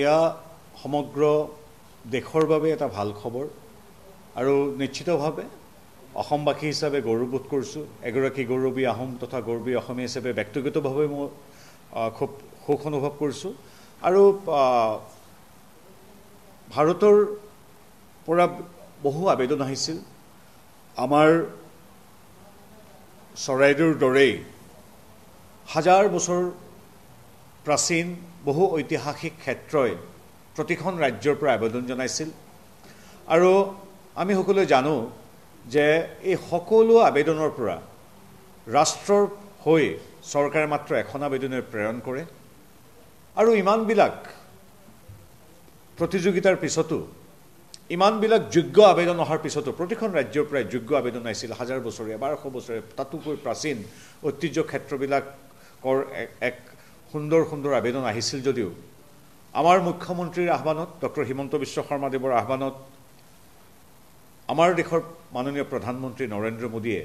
এয়া সমগ্ৰ দেশৰ বাবে এটা ভাল খবৰ আৰু নিশ্চিতভাৱে অসমবাসী হিচাপে গৌৰৱবোধ কৰিছোঁ এগৰাকী গৌৰৱী আহোম তথা গৌৰৱী অসমীয়া হিচাপে ব্যক্তিগতভাৱে মই খুব সুখ অনুভৱ কৰিছোঁ আৰু ভাৰতৰ পৰা বহু আবেদন আহিছিল আমাৰ চৰাইদেউৰ দৰেই হাজাৰ বছৰ প্ৰাচীন বহু ঐতিহাসিক ক্ষেত্ৰই প্ৰতিখন ৰাজ্যৰ পৰা আবেদন জনাইছিল আৰু আমি সকলোৱে জানো যে এই সকলো আবেদনৰ পৰা ৰাষ্ট্ৰৰ হৈ চৰকাৰে মাত্ৰ এখন আবেদনে প্ৰেৰণ কৰে আৰু ইমানবিলাক প্ৰতিযোগিতাৰ পিছতো ইমানবিলাক যোগ্য আবেদন অহাৰ পিছতো প্ৰতিখন ৰাজ্যৰ পৰাই যোগ্য আবেদন আহিছিল হাজাৰ বছৰীয়া বাৰশ বছৰীয়া তাতোকৈ প্ৰাচীন ঐতিহ্য ক্ষেত্ৰবিলাকৰ এক সুন্দৰ সুন্দৰ আবেদন আহিছিল যদিও আমাৰ মুখ্যমন্ত্ৰীৰ আহ্বানত ডক্টৰ হিমন্ত বিশ্ব শৰ্মাদেৱৰ আহ্বানত আমাৰ দেশৰ মাননীয় প্ৰধানমন্ত্ৰী নৰেন্দ্ৰ মোদীয়ে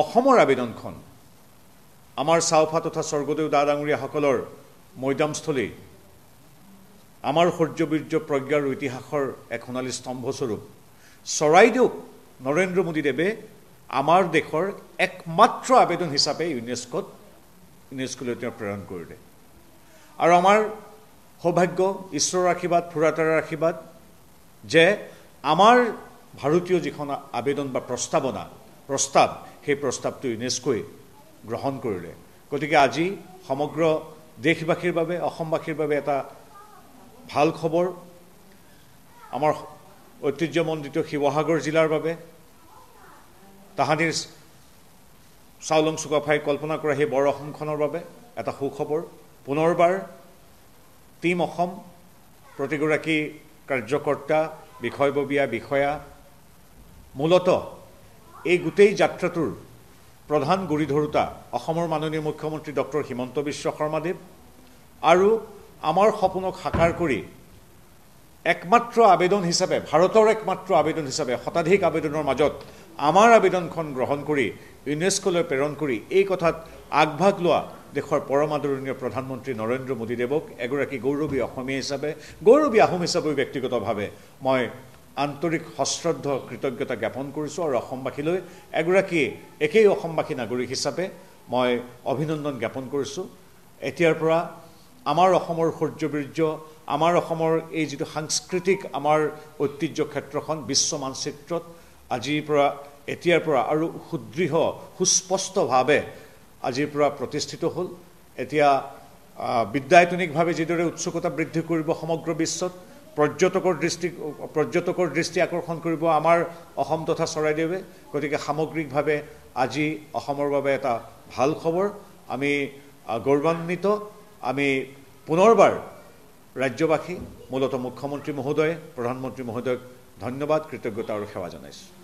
অসমৰ আবেদনখন আমাৰ চাওফা তথা স্বৰ্গদেউ দা ডাঙৰীয়াসকলৰ মৈদামস্থলী আমাৰ সৌৰ্যবীৰ্য প্ৰজ্ঞাৰ ইতিহাসৰ এক সোণালী স্তম্ভস্বৰূপ চৰাইদেউক নৰেন্দ্ৰ মোদীদেৱে আমাৰ দেশৰ একমাত্ৰ আবেদন হিচাপে ইউনেস্কত ইউনেস্কোলৈ তেওঁ প্ৰেৰণ কৰিলে আৰু আমাৰ সৌভাগ্য ঈশ্বৰৰ আশীৰ্বাদ ফুৰাতাৰাৰ আশীৰ্বাদ যে আমাৰ ভাৰতীয় যিখন আবেদন বা প্ৰস্তাৱনা প্ৰস্তাৱ সেই প্ৰস্তাৱটো ইউনেস্কোৱে গ্ৰহণ কৰিলে গতিকে আজি সমগ্ৰ দেশবাসীৰ বাবে অসমবাসীৰ বাবে এটা ভাল খবৰ আমাৰ ঐতিহ্যমণ্ডিত শিৱসাগৰ জিলাৰ বাবে তাহানিৰ চাওলং চুকাফাই কল্পনা কৰা সেই বৰ অসমখনৰ বাবে এটা সুখবৰ পুনৰবাৰ টিম অসম প্ৰতিগৰাকী কাৰ্যকৰ্তা বিষয়ববীয়া বিষয়া মূলতঃ এই গোটেই যাত্ৰাটোৰ প্ৰধান গুৰি ধৰোতা অসমৰ মাননীয় মুখ্যমন্ত্ৰী ডক্টৰ হিমন্ত বিশ্ব শৰ্মাদেৱ আৰু আমাৰ সপোনক সাকাৰ কৰি একমাত্ৰ আবেদন হিচাপে ভাৰতৰ একমাত্ৰ আবেদন হিচাপে শতাধিক আবেদনৰ মাজত আমাৰ আবেদনখন গ্ৰহণ কৰি ইউনেস্কোলৈ প্ৰেৰণ কৰি এই কথাত আগভাগ লোৱা দেশৰ পৰম আদৰণীয় প্ৰধানমন্ত্ৰী নৰেন্দ্ৰ মোদীদেৱক এগৰাকী গৌৰৱী অসমীয়া হিচাপে গৌৰৱী আহোম হিচাপেও ব্যক্তিগতভাৱে মই আন্তৰিক সশ্ৰদ্ধ কৃতজ্ঞতা জ্ঞাপন কৰিছোঁ আৰু অসমবাসীলৈ এগৰাকী একেই অসমবাসী নাগৰিক হিচাপে মই অভিনন্দন জ্ঞাপন কৰিছোঁ এতিয়াৰ পৰা আমাৰ অসমৰ সূৰ্যবীৰ্য আমাৰ অসমৰ এই যিটো সাংস্কৃতিক আমাৰ ঐতিহ্য ক্ষেত্ৰখন বিশ্ব মানচিত্ৰত আজিৰ পৰা এতিয়াৰ পৰা আৰু সুদৃঢ় সুস্পষ্টভাৱে আজিৰ পৰা প্ৰতিষ্ঠিত হ'ল এতিয়া বিদ্যায়তনিকভাৱে যিদৰে উৎসুকতা বৃদ্ধি কৰিব সমগ্ৰ বিশ্বত পৰ্যটকৰ দৃষ্টি পৰ্যটকৰ দৃষ্টি আকৰ্ষণ কৰিব আমাৰ অসম তথা চৰাইদেৱে গতিকে সামগ্ৰিকভাৱে আজি অসমৰ বাবে এটা ভাল খবৰ আমি গৌৰৱান্বিত আমি পুনৰবাৰ ৰাজ্যবাসী মূলতঃ মুখ্যমন্ত্ৰী মহোদয়ে প্ৰধানমন্ত্ৰী মহোদয়ক ধন্যবাদ কৃতজ্ঞতা আৰু সেৱা জনাইছোঁ